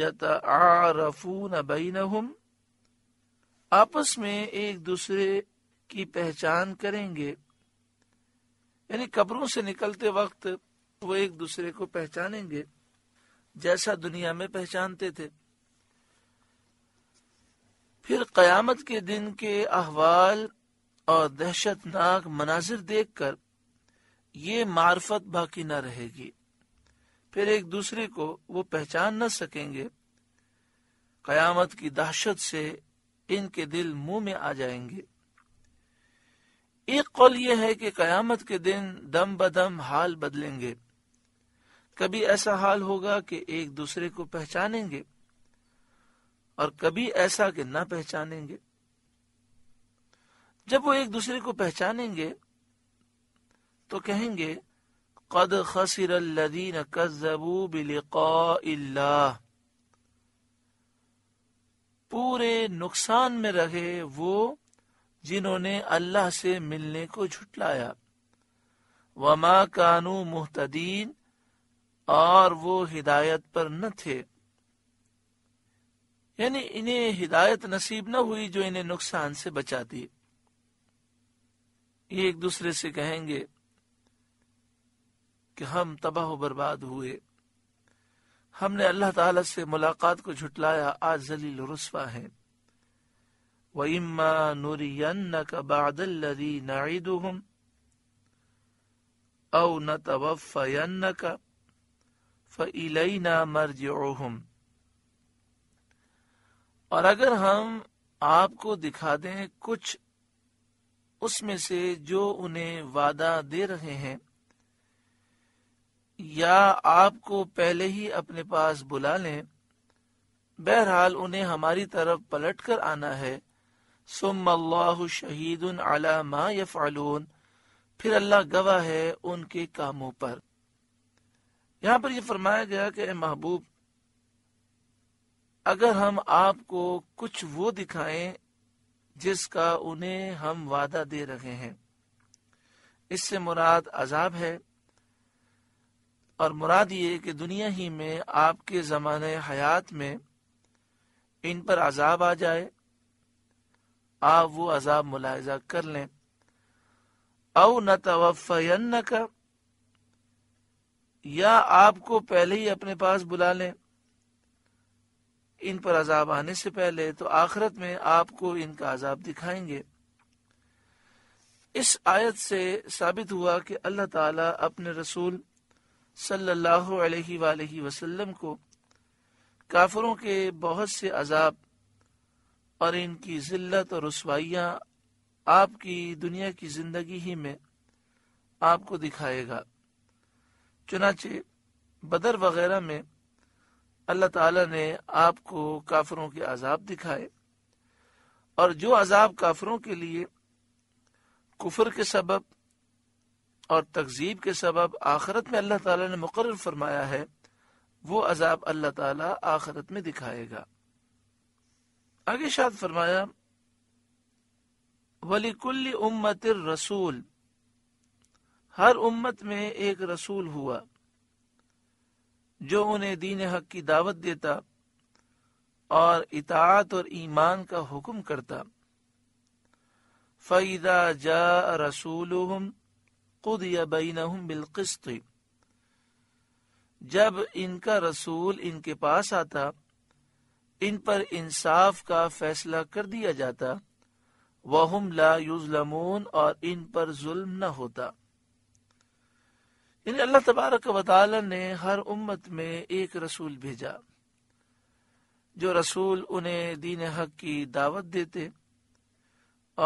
यतआरफून बैनहुम आपस में एक दूसरे की पहचान करेंगे यानी कब्रों से निकलते वक्त वो एक दूसरे को पहचानेंगे जैसा दुनिया में पहचानते थे फिर कयामत के दिन के अहवाल और दहशतनाक मनाजिर देखकर ये मार्फत बाकी न रहेगी फिर एक दूसरे को वो पहचान न सकेंगे कयामत की दहशत से इनके दिल मुंह में आ जाएंगे एक कौल यह है कि कयामत के दिन दम बदम हाल बदलेंगे कभी ऐसा हाल होगा कि एक दूसरे को पहचानेंगे और कभी ऐसा कि ना पहचानेंगे जब वो एक दूसरे को पहचानेंगे तो कहेंगे कद खसर लदीन कजबू बिल्ला पूरे नुकसान में रहे वो जिन्होंने अल्लाह से मिलने को झुटलाया वमा कानू मुहतदीन और वो हिदायत पर न थे यानी इन्हें हिदायत नसीब न हुई जो इन्हें नुकसान से बचाती ये एक दूसरे से कहेंगे कि हम तबाह बर्बाद हुए हमने अल्लाह ताला से मुलाकात को झुटलाया आज जलील रुस्वा है वइम्मा नूरियन्न का बादल नाइदुहम औ न तवफ़यन्न का फ़इलैना मरजिउहुम और अगर हम आपको दिखा दें कुछ उसमें से जो उन्हें वादा दे रहे हैं या आपको पहले ही अपने पास बुला लें बहरहाल उन्हें हमारी तरफ पलट कर आना है सुम अल्लाह शहीद उन अला मा यफालून फिर अल्लाह गवाह है उनके कामों पर यहाँ पर यह फरमाया गया कि महबूब अगर हम आपको कुछ वो दिखाए जिसका उन्हें हम वादा दे रहे हैं इससे मुराद अजाब है और मुराद ये कि दुनिया ही में आपके ज़मान हयात में इन पर अजाब आ जाए आप वो अजाब मुलायजा कर लें औ न तवफ़यन का या आपको पहले ही अपने पास बुला लें इन पर अजाब आने से पहले तो आखिरत में आपको इनका अजाब दिखाएंगे इस आयत से साबित हुआ कि अल्लाह ताला अपने रसूल सल्लल्लाहु अलैहि वालैहि वसल्लम को काफरों के बहुत से अजाब और इनकी जिल्लत और रसवाइयाँ आपकी दुनिया की जिंदगी ही में आपको दिखाएगा चुनाचे बदर वगैरह में अल्लाह ताला ने आपको काफरों के अजाब दिखाए और जो अजाब काफरों के लिए कुफर के सबब और तकजीब के सबब आखरत में अल्लाह ताला ने मुकर फरमाया है वो अजाब अल्लाह ताला आखरत में दिखाएगा आगे शाद फरमाया वलीकुल्ली उम्मत रसूल हर उम्मत में एक रसूल हुआ जो उन्हें दीन हक की दावत देता और इतात और ईमान का हुक्म करता फ़ैदा जा रसूल कुदिया बैनहुम बिलकिस्त जब इनका रसूल इनके पास आता इन पर इंसाफ का फैसला कर दिया जाता वहम ला युजलमून और इन पर जुल्म न होता इन अल्लाह तबारक वाली ने हर उम्मत में एक रसूल भेजा जो रसूल उन्हें दीन हक की दावत देते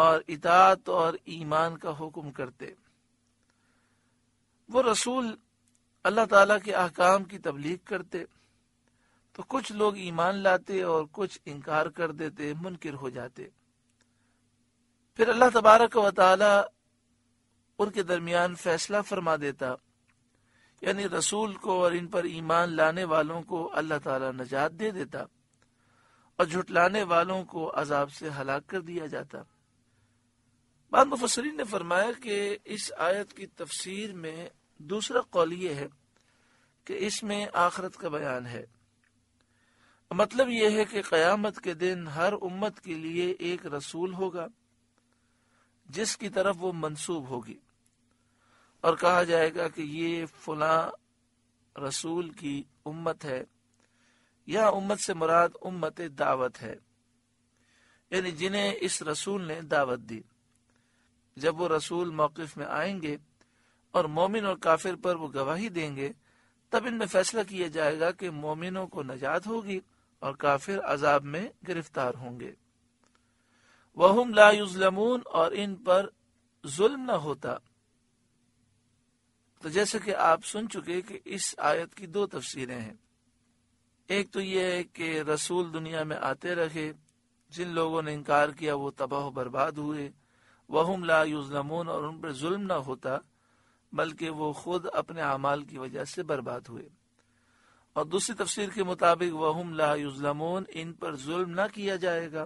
और इतात और ईमान का हुक्म करते वो रसूल अल्लाह ताला के आकाम की तबलीग करते तो कुछ लोग ईमान लाते और कुछ इनकार कर देते मुनकर हो जाते फिर अल्लाह तबारक व ताला उनके दरमियान फैसला फरमा देता यानी रसूल को और इन पर ईमान लाने वालों को अल्लाह ताला नजात दे देता और झुटलाने वालों को अजाब से हलाक कर दिया जाता बाद मुफसरीन ने फरमाया कि इस आयत की तफसीर में दूसरा कौल यह है कि इसमें आखरत का बयान है मतलब यह है कि क्यामत के दिन हर उम्मत के लिए एक रसूल होगा जिसकी तरफ वो मनसूब होगी और कहा जाएगा कि ये फला रसूल की उम्मत है यह उम्मत से मुराद उम्मत दावत है यानी जिन्हें इस रसूल ने दावत दी जब वो रसूल मौकफ में आएंगे और मोमिन और काफिर पर वो गवाही देंगे तब इनमें फैसला किया जाएगा कि मोमिनों को नजात होगी और काफिर अजाब में गिरफ्तार होंगे वह लाजलमून और इन पर जुल्म न होता तो जैसे कि आप सुन चुके कि इस आयत की दो तफसीरें हैं एक तो यह है कि रसूल दुनिया में आते रहे जिन लोगों ने इनकार किया वो तबाह बर्बाद हुए वहम ला युजलमून और उन पर जुल्म न होता बल्कि वो खुद अपने अमाल की वजह से बर्बाद हुए और दूसरी तफसीर के मुताबिक वहम ला युजलमून इन पर जुल्म न किया जाएगा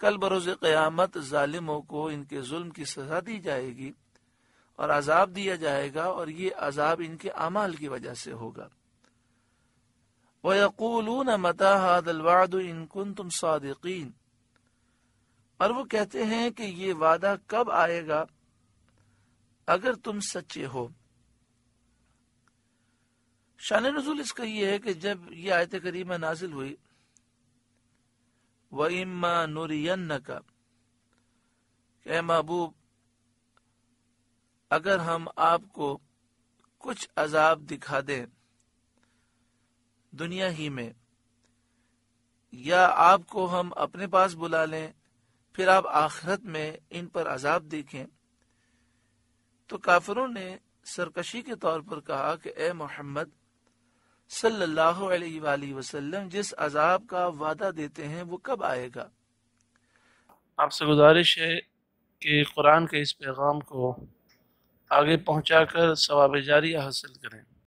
कल बरोज क्यामत ालिमों को इनके जुल्म की सजा दी जाएगी और अजाब दिया जाएगा और ये अजाब इनके अमाल की वजह से होगा वयकूलून मता हादलवाद इनकुन तुम सादिकीन और वो कहते हैं कि ये वादा कब आएगा अगर तुम सच्चे हो शान नजूल इसका ये है कि जब ये आयत करीमा नाजिल हुई व इम्मा नूरियन का महबूब अगर हम आपको कुछ अजाब दिखा दें दुनिया ही में या आपको हम अपने पास बुला लें फिर आप आखिरत में इन पर अजाब देखें तो काफिरों ने सरकशी के तौर पर कहा कि ए मोहम्मद सल्लल्लाहु अलैहि वसल्लम जिस अजाब का वादा देते हैं वो कब आएगा आपसे गुजारिश है कि कुरान के इस पैगाम को आगे पहुंचाकर सवाब जारी हासिल करें